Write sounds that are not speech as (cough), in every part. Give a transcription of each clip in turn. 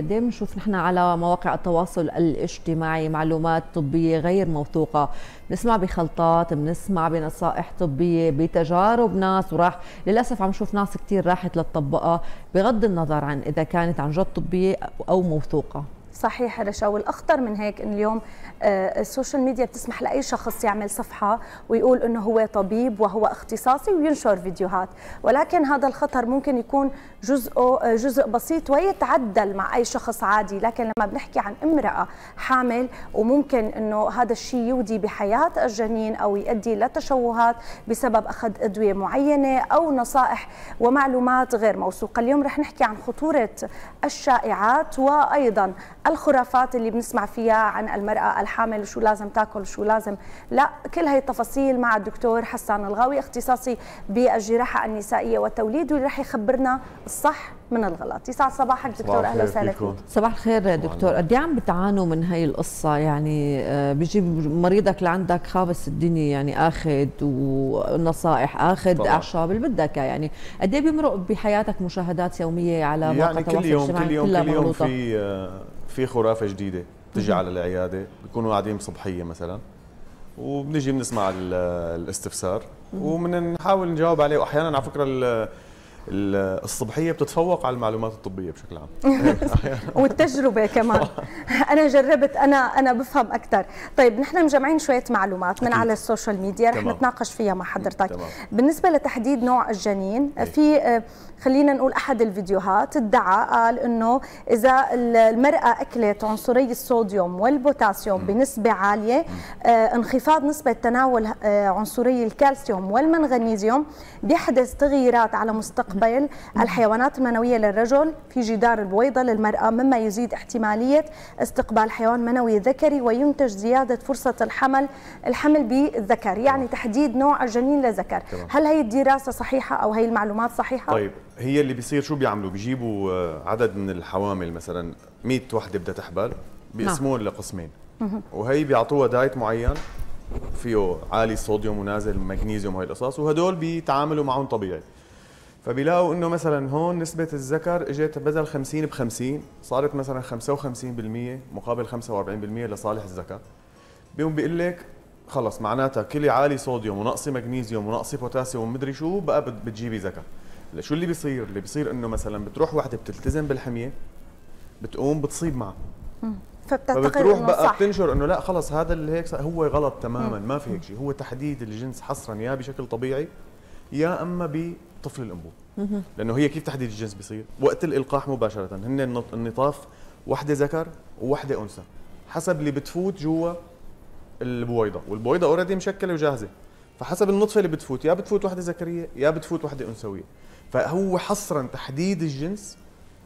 قد ايه بنشوف نحن على مواقع التواصل الاجتماعي معلومات طبيه غير موثوقه بنسمع بخلطات بنسمع بنصائح طبيه بتجارب ناس وراح للاسف عم نشوف ناس كثير راحت للطبقه بغض النظر عن اذا كانت عن جد طبيه او موثوقه صحيح رشا والاخطر من هيك ان اليوم آه، السوشيال ميديا بتسمح لاي شخص يعمل صفحه ويقول انه هو طبيب وهو اختصاصي وينشر فيديوهات ولكن هذا الخطر ممكن يكون جزء آه، جزء بسيط ويتعدل مع اي شخص عادي لكن لما بنحكي عن امراه حامل وممكن انه هذا الشيء يودي بحياه الجنين او يؤدي لتشوهات بسبب اخذ ادويه معينه او نصائح ومعلومات غير موثوقه اليوم رح نحكي عن خطوره الشائعات وايضا الخرافات اللي بنسمع فيها عن المرأة الحامل وشو لازم تاكل وشو لازم لا كل هاي التفاصيل مع الدكتور حسان الغاوي اختصاصي بالجراحة النسائية والتوليد واللي رح يخبرنا الصح من الغلط يسعد صباحك دكتور اهلا وسهلا فيك صباح الخير دكتور قد عم بتعانوا من هي القصه يعني آه، بيجي مريضك لعندك خابس الدنيا يعني اخذ ونصائح اخذ اعشاب اللي بدك يعني قد ايه بيمرق بحياتك مشاهدات يوميه على يعني كل يوم كل يوم كل يوم في آه، في خرافه جديده بتجي على العياده بيكونوا قاعدين صبحيه مثلا وبنجي بنسمع الاستفسار وبنحاول نجاوب عليه واحيانا على فكره الصبحيه بتتفوق على المعلومات الطبيه بشكل عام (laughs) والتجربه كمان (laughs) انا جربت انا انا بفهم اكثر طيب نحن مجمعين شويه معلومات من على السوشيال ميديا رح نتناقش فيها مع حضرتك بالنسبه لتحديد نوع الجنين إيه. في آه، خلينا نقول احد الفيديوهات ادعى قال انه اذا المراه اكلت عنصري الصوديوم والبوتاسيوم بنسبه عاليه آه، انخفاض نسبه تناول آه، عنصري الكالسيوم والمنغنيزيوم بيحدث تغييرات على مستقبل قبيل الحيوانات المنوية للرجل في جدار البويضة للمرأة مما يزيد احتمالية استقبال حيوان منوي ذكري وينتج زيادة فرصة الحمل الحمل بالذكر يعني تحديد نوع الجنين لذكر هل هي الدراسة صحيحة أو هي المعلومات صحيحة؟ طيب هي اللي بيصير شو بيعملوا بيجيبوا آه، عدد من الحوامل مثلا 100 وحدة بدها تحبل بيقسموهم نعم. لقسمين وهي بيعطوها دايت معين فيه عالي الصوديوم ونازل المغنيسيوم وهي القصص وهدول بيتعاملوا معهم طبيعي فبيلاقوا انه مثلا هون نسبه الذكر اجت بدل 50 ب 50 صارت مثلا 55% مقابل 45% لصالح الذكر بيقوم بيقول لك خلص معناتها كلي عالي صوديوم ونقصي مغنيزيوم ونقصي بوتاسيوم ومدري شو بقى بتجيبي ذكر شو اللي بيصير اللي بيصير انه مثلا بتروح وحده بتلتزم بالحميه بتقوم بتصيب معها فبتروح بقى صح. بتنشر انه لا خلص هذا اللي هيك هو غلط تماما ما في هيك شيء هو تحديد الجنس حصرا يا بشكل طبيعي يا اما طفل الانبوب لانه هي كيف تحديد الجنس بيصير وقت الالقاح مباشره هن النطاف وحده ذكر ووحده انثى حسب اللي بتفوت جوا البويضه والبويضه اوريدي مشكله وجاهزه فحسب النطفه اللي بتفوت يا بتفوت وحده ذكريه يا بتفوت وحده انثويه فهو حصرا تحديد الجنس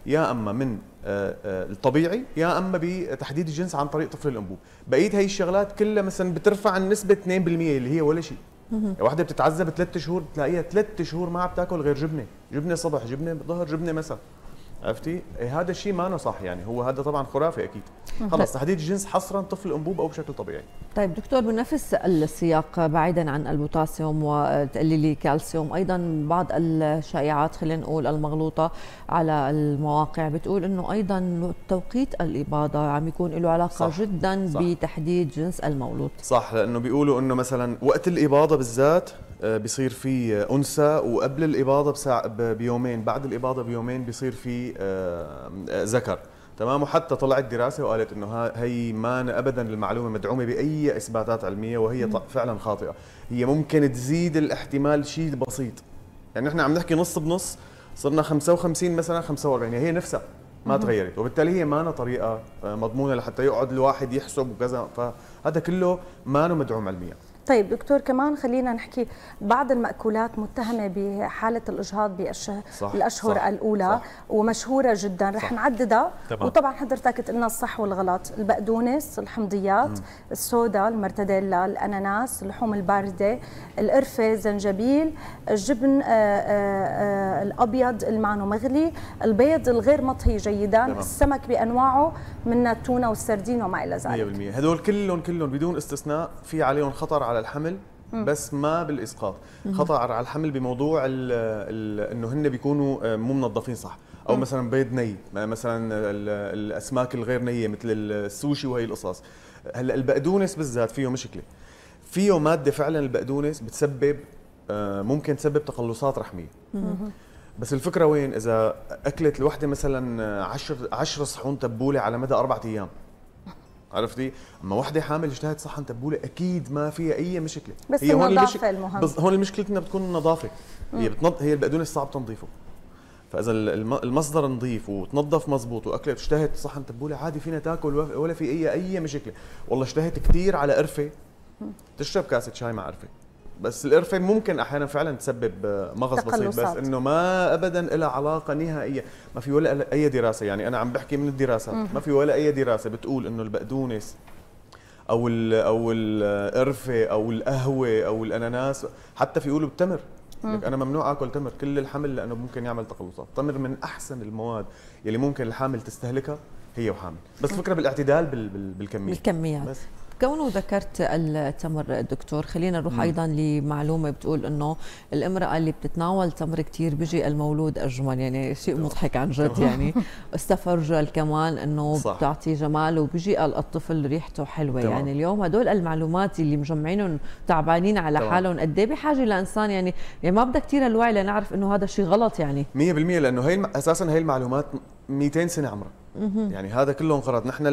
يا اما من آه، آه، الطبيعي يا اما بتحديد الجنس عن طريق طفل الانبوب بقيت هي الشغلات كلها مثلا بترفع النسبه 2% اللي هي ولا شيء واحده بتتعذب ثلاث شهور بتلاقيها ثلاث شهور ما عم تاكل غير جبنه جبنه صبح جبنه ظهر جبنه مساء عرفتي؟ إيه، هذا الشيء ما أنا صح يعني هو هذا طبعا خرافي اكيد خلص تحديد الجنس حصرا طفل انبوب او بشكل طبيعي طيب دكتور بنفس السياق بعيدا عن البوتاسيوم وتقليل الكالسيوم ايضا بعض الشائعات خلينا نقول المغلوطه على المواقع بتقول انه ايضا توقيت الاباضه عم يكون له علاقه صح. جدا صح. بتحديد جنس المولود صح لانه بيقولوا انه مثلا وقت الاباضه بالذات آه، بصير في انثى وقبل الاباضه بساع بيومين بعد الاباضه بيومين بصير في آه، آه، ذكر تمام وحتى طلعت دراسه وقالت انه هي ما ابدا المعلومه مدعومه باي اثباتات علميه وهي فعلا خاطئه هي ممكن تزيد الاحتمال شيء بسيط يعني نحن عم نحكي نص بنص صرنا 55 مثلا 45 يعني هي نفسها ما تغيرت وبالتالي هي ما طريقه مضمونه لحتى يقعد الواحد يحسب وكذا فهذا كله ما مدعوم علميا طيب دكتور كمان خلينا نحكي بعض المأكولات متهمة بحالة الإجهاض بالأشهر صح الأولى صح ومشهورة جدا رح نعددها وطبعا حضرتك قلنا الصح والغلط البقدونس الحمضيات السودا المرتديلا الأناناس اللحوم الباردة القرفة زنجبيل الجبن آآ آه، آآ آه، آه، الأبيض المعنو مغلي البيض الغير مطهي جيدا السمك بأنواعه من التونة والسردين وما إلى ذلك 100% هدول كلهم كلهم بدون استثناء في عليهم خطر على على الحمل بس ما بالاسقاط خطا على الحمل بموضوع ال الـ انه هن بيكونوا آه، مو منظفين صح او مثلا بيض ني مثلا الاسماك الغير نيه مثل السوشي وهي القصص هلا البقدونس بالذات فيه مشكله فيه ماده فعلا البقدونس بتسبب آه، ممكن تسبب تقلصات رحميه بس الفكره وين اذا اكلت الوحده مثلا 10 10 صحون تبوله على مدى اربع ايام عرفتي اما وحده حامل اجتهد صحن تبوله اكيد ما فيها اي مشكله بس هي النظافه هون المشك... المهم بس هون المشكله انها بتكون النظافه هي بتنض... هي البقدونس صعب تنظيفه فاذا المصدر نظيف وتنظف مزبوط واكله اشتهت صحن تبوله عادي فينا تاكل ولا في اي اي مشكله والله اشتهت كثير على قرفه تشرب كاسه شاي مع قرفه بس القرفه ممكن احيانا فعلا تسبب آه، مغص بسيط بس انه ما ابدا لها علاقه نهائيه ما في ولا اي دراسه يعني انا عم بحكي من الدراسات ما في ولا اي دراسه بتقول انه البقدونس او ال او القرفه آه، او القهوه او الاناناس حتى في يقولوا التمر لك انا ممنوع اكل تمر كل الحمل لانه ممكن يعمل تقلصات التمر من احسن المواد يلي ممكن الحامل تستهلكها هي وحامل بس فكره بالاعتدال بالكميه بالكميات بس. كونه ذكرت التمر دكتور خلينا نروح ايضا لمعلومه بتقول انه الامراه اللي بتتناول تمر كثير بيجي المولود اجمل يعني شيء مضحك عن جد يعني (laughs) استفرجل كمان انه صح. بتعطي جمال وبيجي الطفل ريحته حلوه طبعا. يعني اليوم هدول المعلومات اللي مجمعينهم تعبانين على طبعا. حالهم قد ايه بحاجه لانسان يعني يعني ما بدها كثير الوعي لنعرف انه هذا الشيء غلط يعني 100% لانه هي الم... اساسا هي المعلومات 200 سنه عمرها يعني هذا كله انقرض نحن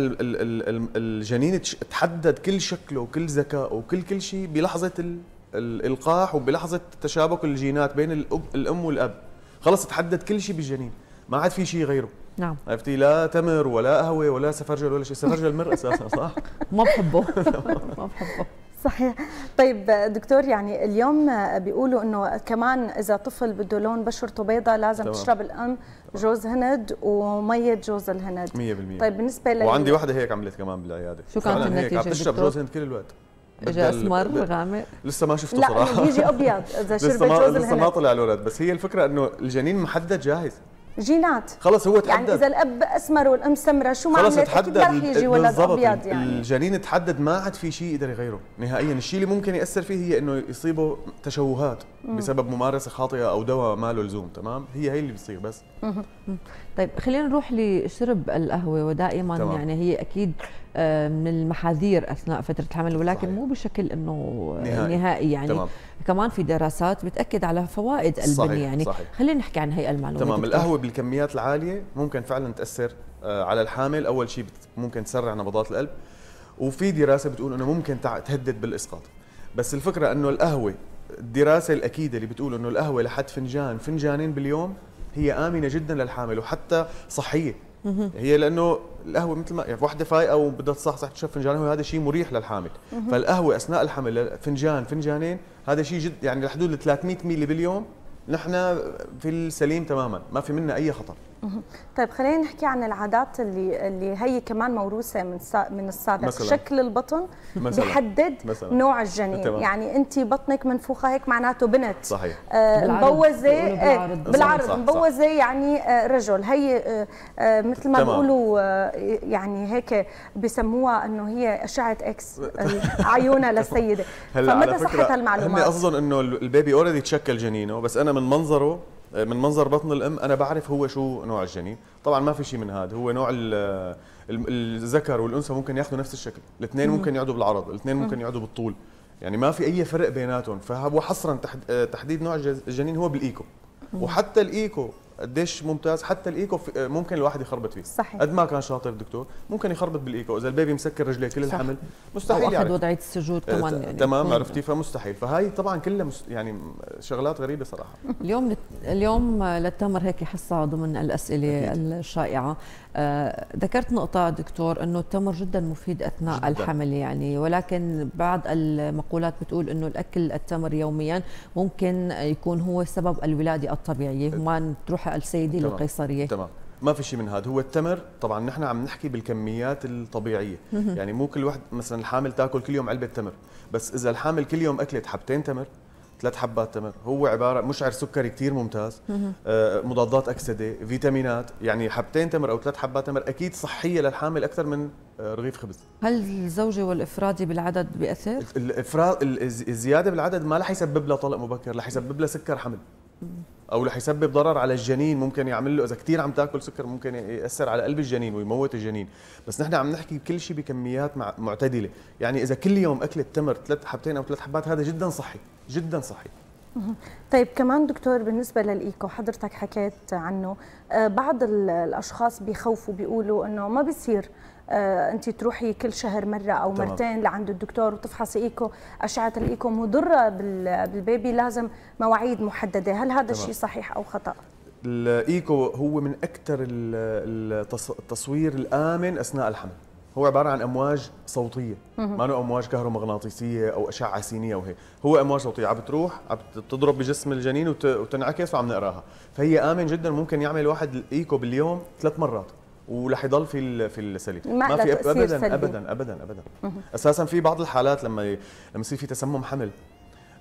الجنين تحدد كل شكله وكل ذكائه وكل كل شيء بلحظه الالقاح وبلحظه تشابك الجينات بين الأب الام والاب خلص تحدد كل شيء بالجنين ما عاد في شيء غيره نعم عرفتي لا تمر ولا قهوه ولا سفرجل ولا شيء سفرجل مر اساسا صح (laughs) ما بحبه (laughs) ما بحبه صحيح طيب دكتور يعني اليوم بيقولوا انه كمان اذا طفل بده لون بشرته بيضاء لازم طبعا. تشرب الام جوز هند وميه جوز الهند 100% طيب بالنسبه لي وعندي وحده هيك عملت كمان بالعياده شو كانت النتيجه هيك عم تشرب جوز هند كل الوقت اجى اسمر غامق لسه ما شفته لا صراحه لا بيجي ابيض اذا (laughs) شربت جوز الهند لسه ما طلع الولد بس هي الفكره انه الجنين محدد جاهز جينات خلص هو يعني تحدد يعني اذا الاب اسمر والام سمراء شو ما خلص تحدد يجي ولد ابيض يعني الجنين تحدد ما عاد في شيء يقدر يغيره نهائيا الشيء اللي ممكن ياثر فيه هي انه يصيبه تشوهات بسبب ممارسه خاطئه او دواء ما له لزوم تمام هي هي اللي بتصير بس طيب خلينا نروح لشرب القهوه ودائما طبعا. يعني هي اكيد آه، من المحاذير اثناء فتره الحمل ولكن صحيح. مو بشكل انه نهائي, نهائي يعني تمام. كمان في دراسات بتاكد على فوائد البن صحيح. يعني صحيح. خلينا نحكي عن هي المعلومات تمام القهوه بالكميات العاليه ممكن فعلا تاثر آه، على الحامل اول شيء ممكن تسرع نبضات القلب وفي دراسه بتقول انه ممكن تهدد بالاسقاط بس الفكره انه القهوه الدراسه الاكيده اللي بتقول انه القهوه لحد فنجان فنجانين باليوم هي امنه جدا للحامل وحتى صحيه هي لانه القهوه مثل ما يعني وحده فايقه وبدها تصحصح تشرب فنجان قهوه هذا شيء مريح للحامل فالقهوه اثناء الحمل فنجان فنجانين هذا شيء جد يعني لحدود 300 ملي باليوم نحن في السليم تماما ما في منا اي خطر طيب خلينا نحكي عن العادات اللي اللي هي كمان موروثه من من السابق مثلاً. شكل البطن مثلاً. بيحدد مثلاً. نوع الجنين تمام. يعني انت بطنك منفوخه هيك معناته بنت صحيح آه مبوزه إيه، بالعرض, بالعرض صح. مبوزه يعني آه رجل هي آه, آه، مثل ما بيقولوا آه يعني هيك بسموها انه هي اشعه اكس آه، عيونها (laughs) للسيده فمتى صحت هالمعلومات؟ هم قصدهم انه البيبي اوريدي تشكل جنينه بس انا من منظره من منظر بطن الام انا بعرف هو شو نوع الجنين طبعا ما في شيء من هذا هو نوع الذكر والانثى ممكن ياخذوا نفس الشكل الاثنين ممكن يقعدوا بالعرض الاثنين ممكن يقعدوا بالطول يعني ما في اي فرق بيناتهم فهو حصرا تحديد نوع الجنين هو بالايكو وحتى الايكو قديش ممتاز حتى الايكو آه، ممكن الواحد يخربط فيه صحيح قد ما كان شاطر الدكتور ممكن يخربط بالايكو اذا البيبي مسكر رجليه كل صح. الحمل مستحيل او اخذ وضعيه السجود آه، كمان يعني تمام عرفتي فمستحيل فهي طبعا كلها يعني شغلات غريبه صراحه اليوم اليوم للتمر هيك حصه ضمن الاسئله الشائعه آه، ذكرت نقطة دكتور أنه التمر جدا مفيد أثناء جداً. الحمل يعني ولكن بعض المقولات بتقول أنه الأكل التمر يوميا ممكن يكون هو سبب الولادة الطبيعية وما إيه. تروح السيدة للقيصرية تمام ما في شيء من هذا هو التمر طبعا نحن عم نحكي بالكميات الطبيعيه يعني مو كل واحد مثلا الحامل تاكل كل يوم علبه تمر بس اذا الحامل كل يوم اكلت حبتين تمر ثلاث حبات تمر هو عباره مشعر سكري كثير ممتاز آه، مضادات اكسده فيتامينات يعني حبتين تمر او ثلاث حبات تمر اكيد صحيه للحامل اكثر من آه، رغيف خبز هل الزوجه والإفراد بالعدد بياثر الافراد الزياده بالعدد ما رح يسبب لها طلق مبكر رح يسبب لها سكر حمل او رح يسبب ضرر على الجنين ممكن يعمل له اذا كثير عم تاكل سكر ممكن ياثر على قلب الجنين ويموت الجنين بس نحن عم نحكي كل شيء بكميات معتدله يعني اذا كل يوم اكل تمر ثلاث حبتين او ثلاث حبات هذا جدا صحي جدا صحي طيب كمان دكتور بالنسبة للإيكو حضرتك حكيت عنه آه، بعض الأشخاص بيخوفوا بيقولوا أنه ما بيصير آه، انت تروحي كل شهر مره او مرتين طبعا. لعند الدكتور وتفحصي ايكو اشعه الايكو مضره بالبيبي لازم مواعيد محدده هل هذا الشيء صحيح او خطا الايكو هو من اكثر التصوير الامن اثناء الحمل هو عباره عن امواج صوتيه ما هو امواج كهرومغناطيسيه او اشعه سينيه او هي هو امواج صوتيه عم بتروح عم بتضرب بجسم الجنين وتنعكس وعم نقراها فهي امن جدا ممكن يعمل واحد الايكو باليوم ثلاث مرات ورح يضل في في السليم ما, ما في أبداً, ابدا ابدا ابدا ابدا اساسا في بعض الحالات لما ي... لما يصير في تسمم حمل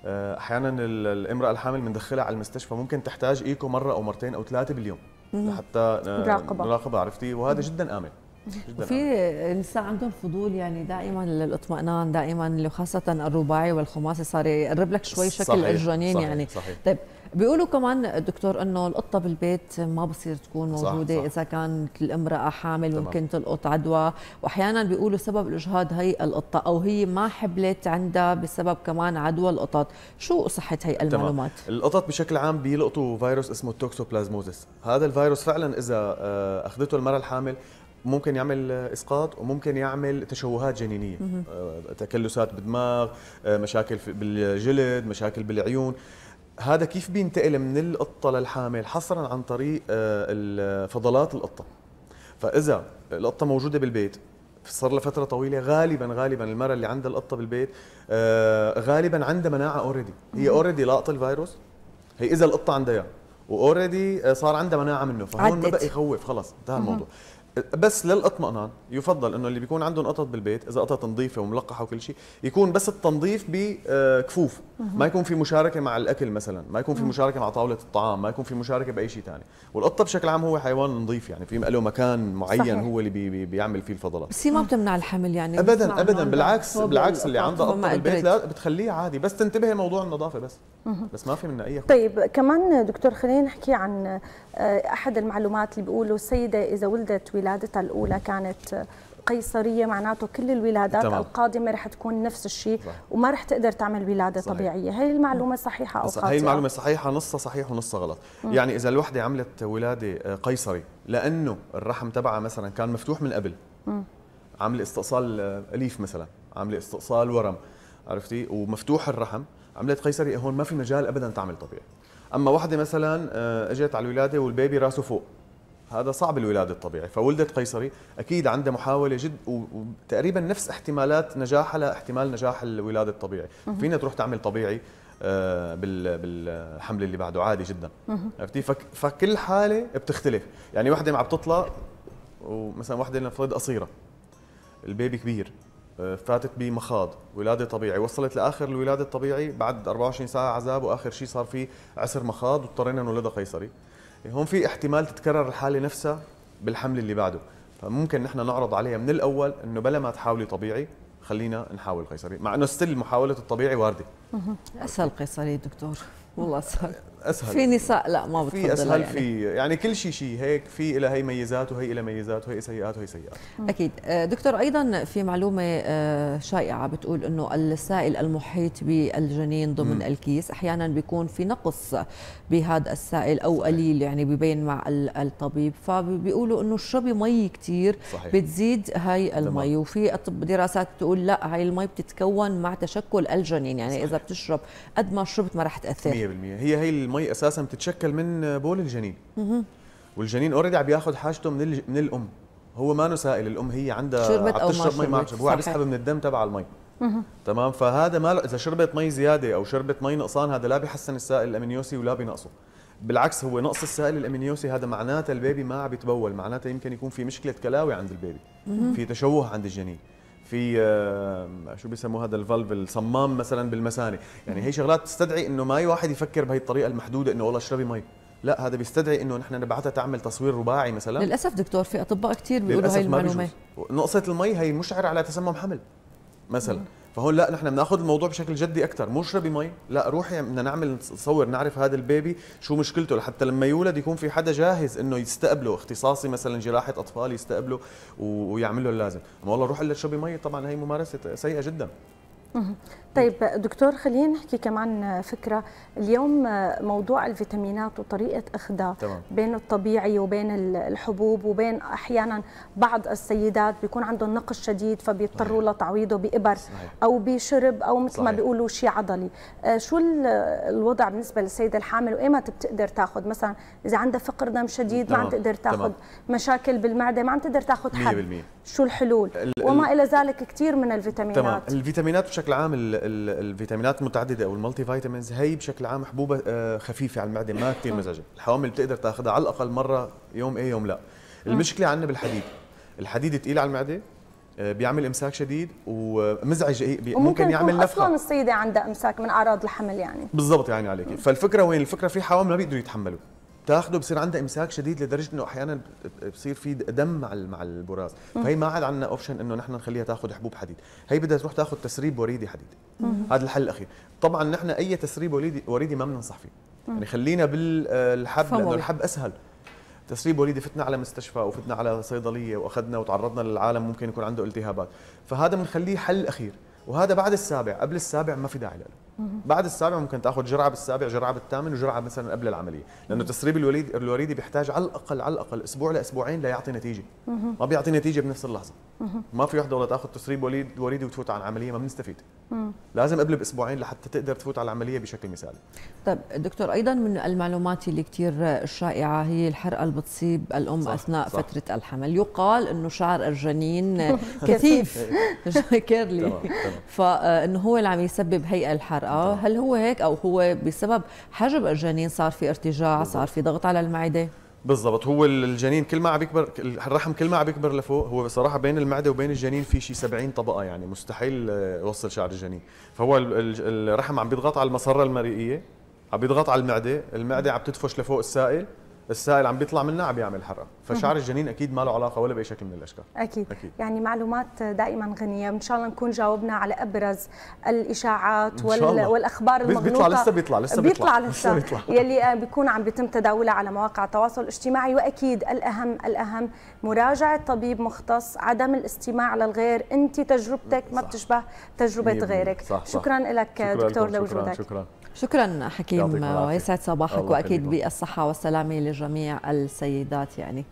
آه، احيانا الامراه الحامل بندخلها على المستشفى ممكن تحتاج ايكو مره او مرتين او ثلاثه باليوم لحتى نراقبها آه، عرفتي وهذا جدا امن في لسه عندهم فضول يعني دائما للاطمئنان دائما وخاصه الرباعي والخماسي صار يقرب لك شوي شكل الجنين يعني صحيح. طيب بيقولوا كمان دكتور انه القطه بالبيت ما بصير تكون موجوده صح صح. اذا كانت الامراه حامل ممكن تلقط عدوى واحيانا بيقولوا سبب الاجهاض هي القطه او هي ما حبلت عندها بسبب كمان عدوى القطط شو صحه هي المعلومات تمام. القطط بشكل عام بيلقطوا فيروس اسمه التوكسوبلازموزيس هذا الفيروس فعلا اذا آه، اخذته المراه الحامل ممكن يعمل اسقاط وممكن يعمل تشوهات جنينيه آه، تكلسات بالدماغ آه، مشاكل بالجلد مشاكل بالعيون هذا كيف بينتقل من القطه للحامل حصرا عن طريق آه، فضلات القطه فاذا القطه موجوده بالبيت صار لها فتره طويله غالبا غالبا المراه اللي عندها القطه بالبيت غالبا عندها مناعه اوريدي هي اوريدي لاقطه الفيروس هي اذا القطه عندها اياه واوريدي صار عندها مناعه منه فهون ما بقى يخوف خلص انتهى الموضوع بس للاطمئنان يفضل انه اللي بيكون عندهم قطط بالبيت اذا قطط نظيفه وملقحه وكل شيء يكون بس التنظيف بكفوف آه، ما يكون في مشاركه مع الاكل مثلا ما يكون في مشاركه مع طاوله الطعام ما يكون في مشاركه باي شيء ثاني والقطه بشكل عام هو حيوان نظيف يعني في له مكان معين صحيح. هو اللي بي بي بيعمل فيه الفضلات بس هي ما بتمنع الحمل يعني ابدا ابدا بالعكس بالعكس اللي عنده قطه بالبيت لا بتخليه عادي بس تنتبهي موضوع النظافه بس بس ما في منها اي خطأ. طيب كمان دكتور خلينا نحكي عن آه، احد المعلومات اللي بيقولوا السيده اذا ولدت ولادتها الاولى كانت قيصريه معناته كل الولادات تمام. القادمه رح تكون نفس الشيء وما رح تقدر تعمل ولاده صحيح. طبيعيه هي المعلومه صحيحه او خاطئه هي المعلومه صحيحه نصها صحيح ونصها غلط مم. يعني اذا الوحده عملت ولاده آه، قيصري لانه الرحم تبعها مثلا كان مفتوح من قبل عامله استئصال آه، اليف مثلا عامله استئصال ورم عرفتي ومفتوح الرحم عملت قيصري هون ما في مجال ابدا تعمل طبيعي اما وحده مثلا آه، اجت على الولاده والبيبي راسه فوق هذا صعب الولاده الطبيعي فولدت قيصري اكيد عندها محاوله جد وتقريبا نفس احتمالات نجاحها لاحتمال نجاح الولاده الطبيعي فينا تروح تعمل طبيعي آه، بالحمل اللي بعده عادي جدا عرفتي فكل حاله بتختلف يعني وحده عم بتطلع ومثلا وحده لنفرض قصيره البيبي كبير آه، فاتت بمخاض ولاده طبيعي وصلت لاخر الولاده الطبيعي بعد 24 ساعه عذاب واخر شيء صار في عسر مخاض واضطرينا نولدها قيصري هون في احتمال تتكرر الحاله نفسها بالحمل اللي بعده فممكن نحن نعرض عليها من الاول انه بلا ما تحاولي طبيعي خلينا نحاول قيصري مع انه ستيل محاوله الطبيعي وارده اسهل قصه لي دكتور والله اسهل اسهل في نساء لا ما بتفضل في اسهل يعني. في يعني كل شيء شيء هيك في لها هي ميزات وهي لها ميزات وهي سيئات وهي سيئات اكيد آه، دكتور ايضا في معلومه آه، شائعه بتقول انه السائل المحيط بالجنين ضمن م. الكيس احيانا بيكون في نقص بهذا السائل او صحيح. قليل يعني ببين مع الطبيب فبيقولوا انه شربي مي كثير بتزيد هاي المي وفي دراسات بتقول لا هاي المي بتتكون مع تشكل الجنين يعني صحيح. اذا بتشرب قد ما شربت ما راح تاثر 100% هي هي المي اساسا بتتشكل من بول الجنين والجنين اوريدي عم ياخذ حاجته من من الام هو ما سائل الام هي عندها شربت عم تشرب مي ما هو عم يسحب من الدم تبع المي تمام فهذا ما اذا شربت مي زياده او شربت مي نقصان هذا لا بيحسن السائل الامينيوسي ولا بينقصه بالعكس هو نقص السائل الامينيوسي هذا معناته البيبي ما عم يتبول معناته يمكن يكون في مشكله كلاوي عند البيبي في تشوه عند الجنين في شو بيسموه هذا الفالف الصمام مثلا بالمساني يعني هي شغلات تستدعي انه ما واحد يفكر بهي الطريقه المحدوده انه والله اشربي مي لا هذا بيستدعي انه نحن نبعثها تعمل تصوير رباعي مثلا للاسف دكتور في اطباء كثير بيقولوا هاي المعلومه نقصه المي هي مشعر على تسمم حمل مثلا فهون لا نحن بناخذ الموضوع بشكل جدي اكثر مو اشربي مي لا روحي بدنا نعمل نصور نعرف هذا البيبي شو مشكلته لحتى لما يولد يكون في حدا جاهز انه يستقبله اختصاصي مثلا جراحه اطفال يستقبله ويعمل له اللازم ما والله روح الا اشربي مي طبعا هي ممارسه سيئه جدا طيب دكتور خلينا نحكي كمان فكره اليوم موضوع الفيتامينات وطريقه اخذها تمام. بين الطبيعي وبين الحبوب وبين احيانا بعض السيدات بيكون عندهم نقص شديد فبيضطروا لتعويضه بابر صحيح. او بشرب او مثل صحيح. ما بيقولوا شيء عضلي آه، شو الوضع بالنسبه للسيده الحامل وايمتى بتقدر تاخذ مثلا اذا عندها فقر دم شديد تمام. ما عم تقدر تاخذ مشاكل بالمعده ما عم تقدر تاخذ حد 100% شو الحلول وما الى ذلك كثير من الفيتامينات تمام الفيتامينات بشكل عام الفيتامينات المتعدده او المالتي فيتامينز هي بشكل عام حبوبه آه، خفيفه على المعده ما كثير مزعجه الحوامل بتقدر تاخذها على الاقل مره يوم ايه يوم لا المشكله عندنا بالحديد الحديد ثقيل على المعده آه، بيعمل امساك شديد ومزعج إيه، ممكن يعمل نفخه اصلا السيده عندها امساك من اعراض الحمل يعني بالضبط يعني عليك فالفكره وين الفكره في حوامل ما بيقدروا يتحملوا تاخده بصير عندها امساك شديد لدرجه انه احيانا بصير في دم مع مع البراز فهي ما عاد عندنا اوبشن انه نحن نخليها تاخذ حبوب حديد هي بدها تروح تاخذ تسريب وريدي حديد هذا الحل الاخير طبعا نحن اي تسريب وريدي وريدي ما بننصح فيه يعني خلينا بالحب لانه الحب اسهل تسريب وريدي فتنا على مستشفى وفتنا على صيدليه واخذنا وتعرضنا للعالم ممكن يكون عنده التهابات فهذا بنخليه حل اخير وهذا بعد السابع قبل السابع ما في داعي له بعد السابع ممكن تاخذ جرعه بالسابع جرعه بالثامن وجرعه مثلا قبل العمليه لانه تسريب الوليد الوريدي بيحتاج على الاقل على الاقل اسبوع لاسبوعين ليعطي نتيجه ما بيعطي نتيجه بنفس اللحظه ما في وحده والله تاخذ تسريب وليد وريدي وتفوت على العمليه ما بنستفيد لازم قبل باسبوعين لحتى تقدر تفوت على العمليه بشكل مثالي طيب دكتور ايضا من المعلومات اللي كثير الشائعه هي الحرقه اللي بتصيب الام صح اثناء صح فتره الحمل يقال انه شعر الجنين (laughs) كثيف كيرلي (laughs) فانه هو اللي عم يسبب هي الحرقه نعم. هل هو هيك او هو بسبب حجب الجنين صار في ارتجاع صار في ضغط على المعده بالضبط هو الجنين كل ما عم بيكبر الرحم كل ما عم بيكبر لفوق هو بصراحه بين المعده وبين الجنين في شيء 70 طبقه يعني مستحيل آه، يوصل شعر الجنين فهو الرحم عم بيضغط على المسره المريئيه عم بيضغط على المعده المعده عم تدفش لفوق السائل السائل عم بيطلع منها عم بيعمل حرق فشعر الجنين اكيد ما له علاقه ولا باي شكل من الاشكال أكيد. اكيد يعني معلومات دائما غنيه ان شاء الله نكون جاوبنا على ابرز الاشاعات وال... والاخبار المغلوطه بيطلع لسه بيطلع لسه بيطلع, بيطلع لسه, بيطلع. (laughs) يلي بيكون عم بيتم تداوله على مواقع التواصل الاجتماعي واكيد الاهم الاهم مراجعه طبيب مختص عدم الاستماع للغير انت تجربتك ما بتشبه تجربه غيرك صح صح. شكرا لك شكرا دكتور لوجودك شكرا, شكرا. شكرا حكيم ويسعد صباحك واكيد بالصحه والسلامه لجميع السيدات يعني